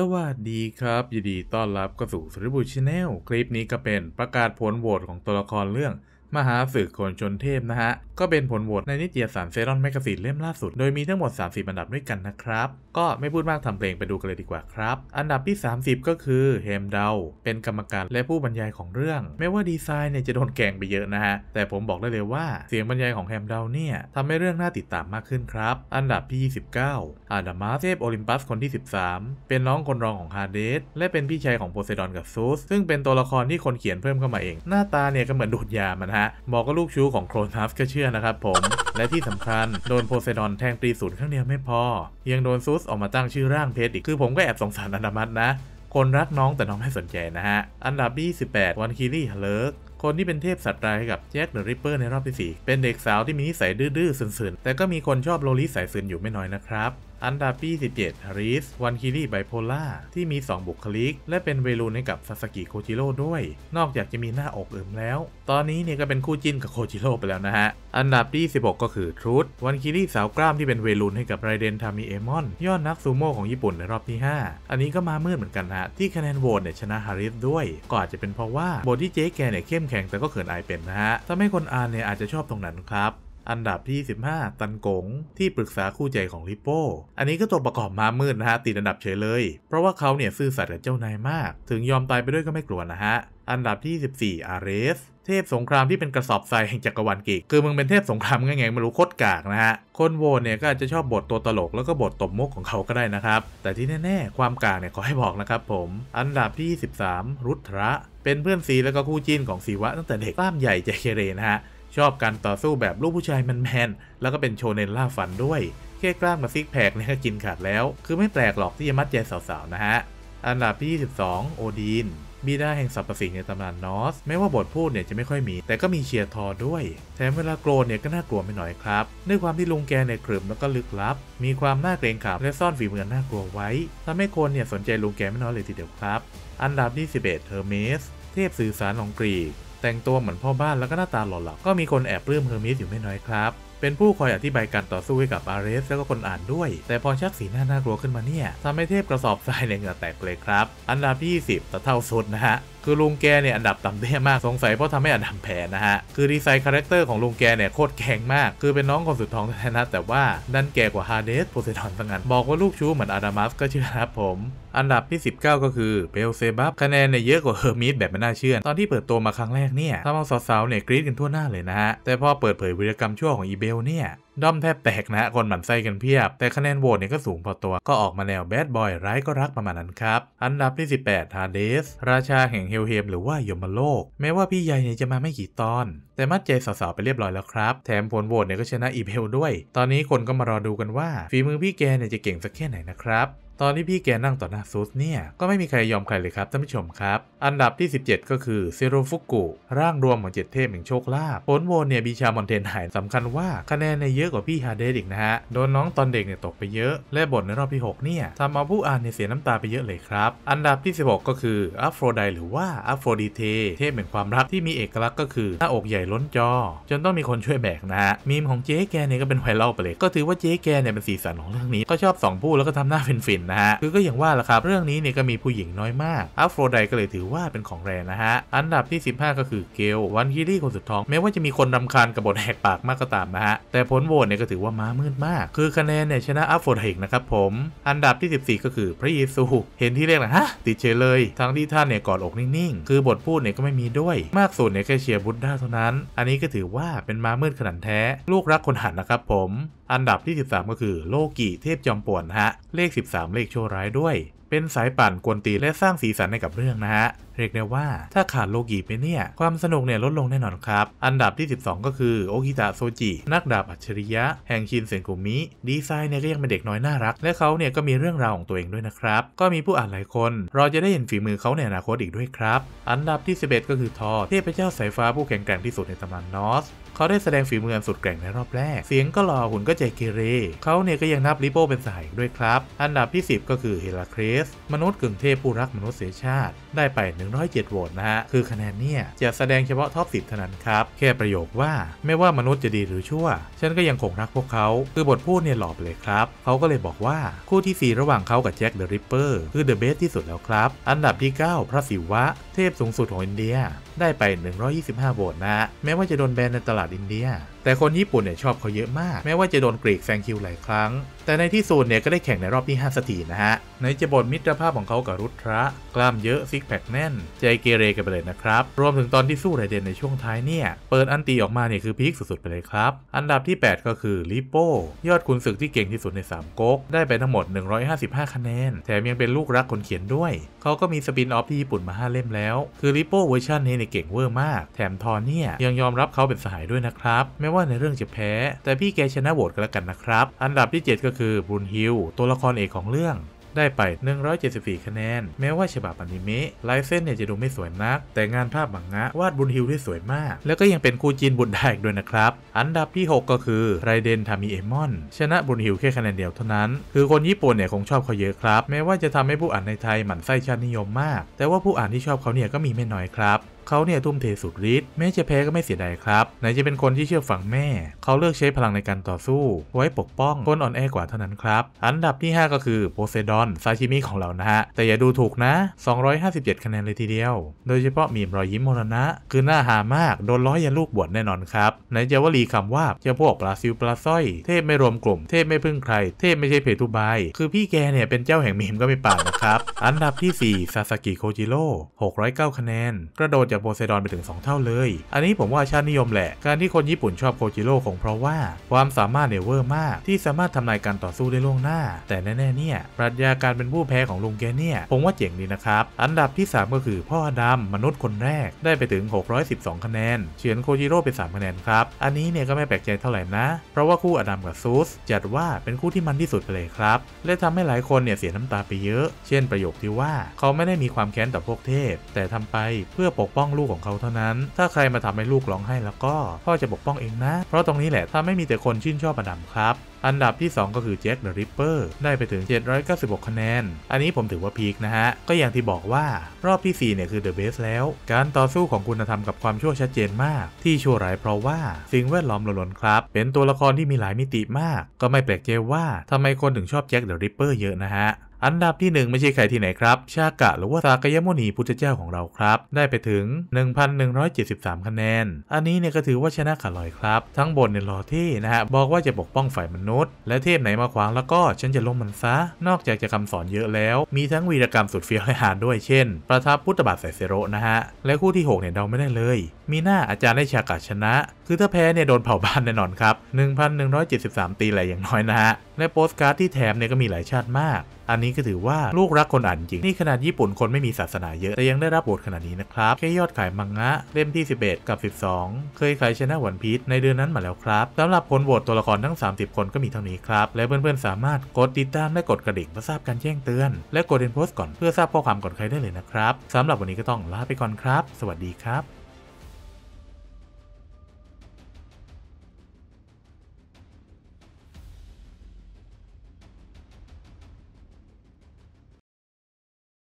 สวัสดีครับ ยินดีต้อนรับเข้าสู่สตริบูชแนลคลิปนี้ก็เป็นประกาศผลโหวตของตัวละครเรื่องมหาื่อคนชนเทพนะฮะ ก็เป็นผลโหวตในนิตยสารเซรอนแมกซีนเล่มล่าสุดโดยมีทั้งหมด 30อันดับด้วยกันนะครับ ก็ไม่พูดมากทำเพลงไปดูกันเลยดีกว่าครับ อันดับที่ 30 ก็คือเฮมเดา เป็นกรรมการและผู้บรรยายของเรื่องแม้ว่าดีไซน์เนี่ยจะโดนแกงไปเยอะนะฮะ แต่ผมบอกได้เลยว่าเสียงบรรยายของแฮมเดาเนี่ยทำให้เรื่องน่าติดตามมากขึ้นครับ อันดับที่29อาดามาเทพโอลิมปัสคนที่13 เป็นน้องคนรองของฮาเดสและเป็นพี่ชายของโพไซดอนกับซูสซึ่งเป็นตัวละครที่คนเขียนเพิ่มเข้ามาเอง หน้าตาเนี่ยก็เหมือนดูดยามันฮะบอกก็ลูกชู้ของโครนัสก็เชื่อนะครับผม และที่สำคัญ โดนโพไซดอนแทงตีศูนย์ครั้งเดียวไม่พอยังโดนซูสออกมาตั้งชื่อร่างเพชรอีก คือผมก็แอบสงสารอนามัตนะ คนรักน้องแต่น้องไม่สนใจนะฮะ อันดับที่ปดวันคีรี่เลิกคนที่เป็นเทพสัตว์ร้ายกับแจ็คเดอะริปเปอร์ในรอบที่่เป็นเด็กสาวที่มีนิสัยดื้อๆสนๆ แต่ก็มีคนชอบโลลิสายซ่นอยู่ไม่น้อยนะครับอันดับที่17ริส วันคิรีไบโพล่าที่มี 2 บุคลิก และเป็นเวลูนให้กับซาสกิโคจิโร่ด้วย นอกจากจะมีหน้าอกเอิมแล้ว ตอนนี้เนี่ยก็เป็นคู่จิ้นกับโคจิโร่ไปแล้วนะฮะ อันดับที่ 16 ก็คือ ทรูดวันคิรีสาวกล้ามที่เป็นเวลูนให้กับไรเดนทามิเอมอนยอดนักซูโม่ของญี่ปุ่นในรอบที่ 5 อันนี้ก็มามืดเหมือนกันนะ ที่คะแนนโหวตเนี่ยชนะฮาริสด้วยก็อาจจะเป็นเพราะว่าบทที่เจ๊แกเนี่ยเข้มแข็งแต่ก็เขินอายเป็นนะฮะทำให้คนอ่านเนี่ยอาจจะชอบตรงนั้นครับอันดับที่ 15 ตันกงที่ปรึกษาคู่ใจของลิโป้ อันนี้ก็ตัวประกอบมามืดนะฮะ ติดอันดับเฉยเลย เพราะว่าเขาเนี่ยซื่อสัตย์กับเจ้านายมาก ถึงยอมตายไปด้วยก็ไม่กลัวนะฮะ อันดับที่ 14อาเรสเทพสงครามที่เป็นกระสอบทรายแห่งจักรวาลกิก คือมึงเป็นเทพสงครามไงไงไม่รู้โคตรกากนะฮะ คนโวเนี่ยก็อาจจะชอบบทตัวตลกแล้วก็บทตบมุกของเขาก็ได้นะครับแต่ที่แน่ ๆ ความกากเนี่ยขอให้บอกนะครับผมอันดับที่13รุทระเป็นเพื่อนซีแล้วก็คู่จิ้นของศีวะตั้งแต่เด็กกล้ามใหญ่ใจเคเรนะฮะชอบการต่อสู้แบบลูกผู้ชายแมนๆแล้วก็เป็นโชเนนล่าฟันด้วยแค่กล้างมาซิกแพคเนี่ยก็กินขาดแล้ว คือไม่แปลกหรอกที่จะมัดใจสาวๆนะฮะ อันดับที่ 22 โอดีนบีดาแห่งสรรพสิ่งในตำนานนอสแม้ว่าบทพูดเนี่ยจะไม่ค่อยมี แต่ก็มีเชียร์ทอด้วย แถมเวลาโกรธเนี่ยก็น่ากลัวไม่น้อยครับด้วยความที่ลุงแกเนี่ยขรึมแล้วก็ลึกลับ มีความน่าเกรงขามและซ่อนฝีมือน่ากลัวไว้ทำให้คนเนี่ยสนใจลุงแกไม่น้อยเลยทีเดียวครับ อันดับที่11เทอร์เมสเทพสื่อสารของกรีกแต่งตัวเหมือนพ่อบ้านแล้วก็หน้าตาหล่อเหลาก็มีคนแอบปลื้มเฮอร์มิสอยู่ไม่น้อยครับ เป็นผู้คอยอธิบายการต่อสู้ให้กับอาเรสแล้วก็คนอ่านด้วย แต่พอชักสีหน้าน่ากลัวขึ้นมาเนี่ย ทำให้เทพกระสอบทรายในเหงื่อแตกเลยครับ อันดับที่20ตะเท่าสุดนะฮะคือลุงแกเนี่ย อันดับต่ำเตี้ยมาก สงสัยเพราะทำให้อันดับแพ้นะฮะ คือดีไซน์คาแรคเตอร์ของลุงแกเนี่ย โคตรแข็งมาก คือเป็นน้องคนสุดท้องแท้นะแต่ว่านันแกกว่าฮาเดสโพเซดอนสังกันบอกว่าลูกชู้เหมือนอาดามัสก็เชื่อครับผม อันดับที่ 19 ก็คือเบลเซบับคะแนนเนี่ยเยอะกว่าเฮอร์มิสแบบไม่น่าเชื่อ ตอนที่เปิดตัวมาครั้งแรกเนี่ยทำเอาสาวๆเนี่ยกรี๊ดกันทั่วหน้าเลยนะฮะแต่พอเปิดเผยวิรกรรมชั่วของอีเบลเนี่ยด้อมแทบแตกนะคนหมั่นไส้กันเพียบ แต่คะแนนโหวตเนี่ยก็สูงพอตัวก็ออกมาแนวแบดบอยร้ายก็รักประมาณนั้นครับ อันดับที่ 18ฮาเดสราชาแห่งเฮลเฮมหรือว่ายมโลกแม้ว่าพี่ใหญ่เนี่ยจะมาไม่กี่ตอน แต่มัดใจสาวๆไปเรียบร้อยแล้วครับ แถมผลโหวตเนี่ยก็ชนะอีเพลด้วย ตอนนี้คนก็มารอดูกันว่า ฝีมือพี่แกเนี่ยจะเก่งสักแค่ไหนนะครับตอนที่พี่แกนั่งต่อหน้าซุสเนี่ย ก็ไม่มีใครยอมใครเลยครับท่านผู้ชมครับ อันดับที่ 17 ก็คือเซโรฟุกุร่างรวมของเจ็ดเทพแห่งโชคลาภผลโวนเนี่ย บีชามอนเทนหายสำคัญว่าคะแนนในเยอะกว่าพี่ฮาเดดอีกนะฮะ โดนน้องตอนเด็กเนี่ยตกไปเยอะ และบทในรอบที่ 6 เนี่ยทำเอาผู้อ่านเนี่ยเสียน้ำตาไปเยอะเลยครับอันดับที่ 16 ก็คืออัฟโรรไดหรือว่าอัฟโรดีเทเทพแห่งความรักที่มีเอกลักษณ์ก็คือหน้าอกใหญ่ล้นจอ จนต้องมีคนช่วยแบกนะฮะมีมของเจ๊แกเนี่ยก็เป็นไวรัลไปเลยก็ถือว่าเจ๊แกเนี่ยเป็นสีสันของเรื่องนี้ก็ชอบสองผู้แล้วก็ทำหน้าเฟนฟินนะฮะคือก็อย่างว่าแหละครับ เรื่องนี้เนี่ยก็มีผู้หญิงน้อยมากอัฟโฟรไดก็เลยถือว่าเป็นของแรงนะฮะ อันดับที่ 15 ก็คือเกลวันคิรี่คนสุดท้องแม้ว่าจะมีคนรำคาญกับบทแหกปากมากก็ตามนะฮะแต่ผลโหวตเนี่ยก็ถือว่าม้ามืดมาก คือคะแนนเนี่ยชนะอัฟโฟรไดนะครับผมอันดับที่ 14 ก็คือ พระเยซูเห็นที่เรียกนะฮะติดเชยเลยทั้งที่ท่านเนี่ยกอดอกนิ่งๆคือบทพูดเนี่ยก็ไม่มีด้วย มากสุดเนี่ยแค่เชียร์บุตด้าเท่านั้น อันนี้ก็ถือว่าเป็นม้ามืดขนาดแท้ ลูกรักคนหันนะครับผมอันดับที่ 13 ก็คือโลกิเทพจอมป่วนฮะ เลข 13 เลขโชว์ร้ายด้วย เป็นสายปั่นกวนตีและสร้างสีสันให้กับเรื่องนะฮะ เรียกได้ว่า ถ้าขาดโลกิไปเนี่ย ความสนุกเนี่ยลดลงแน่นอนครับ อันดับที่ 12 ก็คือ โอคิตะโซจิ นักดาบอัจฉริยะ แห่งชินเซนกุมิ ดีไซน์เนี่ยก็ยังเป็นเด็กน้อยน่ารักและเขาเนี่ยก็มีเรื่องราวของตัวเองด้วยนะครับก็มีผู้อ่านหลายคนเราจะได้เห็นฝีมือเขาในอนาคตอีกด้วยครับ อันดับที่ 11 ก็คือทอเทพเจ้าสายฟ้าผู้แข็งแกร่งที่สุดในตำนานนอสเขาได้แสดงฝีมืออันสุดแกร่งในรอบแรก เสียงก็หล่อหุ่นก็ใจเกเรเขาเนี่ยก็ยังนับลิโป้เป็นสายด้วยครับ อันดับที่ 10 ก็คือเฮลาครสมนุษย์กึ่งเทพผู้รักมนุษยชาติ ได้ไป 107โหวตนะฮะ คือคะแนนเนี่ยจะแสดงเฉพาะท็อปิบเท่านั้นครับ แค่ประโยคว่าไม่ว่ามนุษย์จะดีหรือชั่ว ฉันก็ยังคงรักพวกเขาคือบทพูดเนี่ยหลอบเลยครับเขาก็เลยบอกว่าคู่ที่ 4 ระหว่างเขากับแจ็คเดอะริปเปอร์คือเดอะเบสที่สุดแล้วครับ อันดับที่ 9 พระศิวะเทพสูงสุดของอินเดียได้ไป 125โหวตนะแม้ว่าจะโดนแบนในตลาดอินเดียแต่คนญี่ปุ่นเนี่ยชอบเขาเยอะมาก แม้ว่าจะโดนกรีกแซงคิวหลายครั้งแต่ในที่สุดเนี่ยก็ได้แข่งในรอบที่ 5 สถีนะฮะ ในจะบทมิตรภาพของเขากับรุทระ กล้ามเยอะซิกแพคแน่น ใจเกเรกันไปเลยนะครับ รวมถึงตอนที่สู้ไรเดนในช่วงท้ายเนี่ย เปิดอันตีออกมาเนี่ยคือพีคสุดๆไปเลยครับ อันดับที่ 8 ก็คือลิโป้ยอดคุณศึกที่เก่งที่สุดใน3ก๊กได้ไปทั้งหมด 155 คะแนนแถมยังเป็นลูกรักคนเขียนด้วยเขาก็มีสปินออฟที่ญี่ปุ่นมา5 เล่มแล้ว คือลิโป้เวอร์ชันนี้เนี่ยเก่งเวอร์มากแถมทอนเนี่ยยังยอมรับเขาเป็นสหายด้วยนะครับแม้ว่าว่าในเรื่องจะแพ้ แต่พี่แกชนะโหวตกันแล้วกันนะครับ อันดับที่ 7 ก็คือบุญนฮิลตัวละครเอกของเรื่องได้ไป 174 คะแนน แม้ว่าฉบับอนิเมะลายเส้นเนี่ยจะดูไม่สวยนัก แต่งานภาพบังงะ วาดบุญฮิวที่สวยมาก แล้วก็ยังเป็นคู่จีนบุญได้อีกด้วยนะครับ อันดับที่ 6 ก็คือไรเดนทามิเอมอนชนะบุญฮิวแค่คะแนนเดียวเท่านั้นคือคนญี่ปุ่นเนี่ยคงชอบเขาเยอะครับแม้ว่าจะทำให้ผู้อ่านในไทยหมั่นไส้ชาตินิยมมาก แต่ว่าผู้อ่านที่ชอบเขาเนี่ยก็มีไม่น้อยครับเขาเนี่ย ทุ่มเทสุดฤทธิ์แม้จะแพ้ก็ไม่เสียดายครับ ไหนจะเป็นคนที่เชื่อฝั่งแม่ เขาเลือกใช้พลังในการต่อสู้ ไว้ปกป้อง คนอ่อนแอกว่าเท่านั้นครับ อันดับที่ 5 ก็คือโพไซดอนซาชิมิของเรานะฮะ แต่อย่าดูถูกนะ 257 คะแนนเลยทีเดียว โดยเฉพาะมีมรอยยิ้มมรณะ คือหน้าหามาก โดนล้อยันลูกบวชแน่นอนครับไหนจะวลีคำว่าจะพวกปลาซิวปลาสร้อย เทพไม่รวมกลุ่มเทพไม่พึ่งใคร เทพไม่ใช่เพทุบาย คือพี่แกเนี่ยเป็นเจ้าแห่งมีมก็ไม่ปากนะครับอันดับที่4ซาสกิโคจิโร่609คะแนน กระโดดจาากโพไซดอนไปถึง2 เท่าเลย อันนี้ผมว่าชาตินิยมแหละ การที่คนญี่ปุ่นชอบโคจิโร่คงเพราะว่าความสามารถเนเวอร์มากที่สามารถทำนายการต่อสู้ได้ล่วงหน้า แต่แน่ๆเนี่ยปรัชญาการเป็นผู้แพ้ของลุงแกเนี่ย ผมว่าเจ๋งดีนะครับ อันดับที่ 3 ก็คือพ่อดำมนุษย์คนแรกได้ไปถึง 612 คะแนนเฉือนโคจิโร่ไป 3 คะแนนครับ อันนี้เนี่ยก็ไม่แปลกใจเท่าไหร่นะเพราะว่าคู่อดัมกับซูสจัดว่าเป็นคู่ที่มันที่สุดไปเลยครับและทำให้หลายคนเนี่ยเสียน้ำตาไปเยอะ เช่นประโยคที่ว่า เขาไม่ได้มีความแค้นต่อพวกเทพแต่ทำไปเพื่อปกป้ององลูกของเขาเท่านั้น ถ้าใครมาทำให้ลูกร้องไห้แล้ว ก็พ่อจะปกป้องเองนะ เพราะตรงนี้แหละท้าให้มีแต่คน ชื่นชอบอดัมครับอันดับที่ 2 ก็คือ j จ็คเดอะริปเปอร์ได้ไปถึง 796 คะแนน อันนี้ผมถือว่าพีคนะฮะ ก็อย่างที่บอกว่ารอบที่ 4 เนี่ย คือเดอะเบสแล้ว การต่อสู้ของคุณธรรมกับความชั่วชัดเจนมาก ที่ชั่วร้ายเพราะว่า สิ่งแวดล้อมหลนครับ เป็นตัวละครที่มีหลายมิติมาก ก็ไม่แปลกใจว่าทำไมคนถึงชอบแจ็คเดอะริปเปอร์เยอะนะฮะ อันดับที่1ไม่ใช่ใครที่ไหนครับชากะหรือว่าสากยมุนีพุทธเจ้าของเราครับ ได้ไปถึง1,173คะแนน อันนี้เนี่ยก็ถือว่าชนะขาลอยครับ ทั้งบนเนี่ยอที่นะฮะบอกว่าจะปกป้องฝ่ายมนนุษย์และเทพไหนมาขวางแล้วก็ฉันจะล้มมันซะ นอกจากจะคำสอนเยอะแล้ว มีทั้งวีรกรรมสุดเฟี้ยวให้หานด้วยเช่น ประทับพุทธบาทใส่เซโรนะฮะ และคู่ที่6เนี่ยเดาไม่ได้เลย มีหน้าอาจารย์ได้ฉากาชนะคือถ้าแพ้เนี่ยโดนเผาบ้านแน่นอนครับ 1,173 ตีแหละอย่างน้อยนะฮะและโปสการ์ดที่แถมเนี่ยก็มีหลายชาติมาก อันนี้ก็ถือว่าลูกรักคนอ่านจริง นี่ขนาดญี่ปุ่นคนไม่มีศาสนาเยอะ แต่ยังได้รับโหวตขนาดนี้นะครับ แค่ยอดขายมังงะเล่มที่ 11 กับ 12 เคยขายชนะวันพีชในเดือนนั้นมาแล้วครับ สำหรับผลโหวตตัวละครทั้ง 30 คนก็มีเท่านี้ครับ และเพื่อนๆสามารถกดติดตามและกดกระดิ่งเพื่อทราบการแจ้งเตือน และกดเดนโพสก่อนเพื่อทราบข้อความก่อนใครได้เลยนะครับสำหรับวันนี้ก็ต้องลาไปก่อนครับ สวัสดีครับ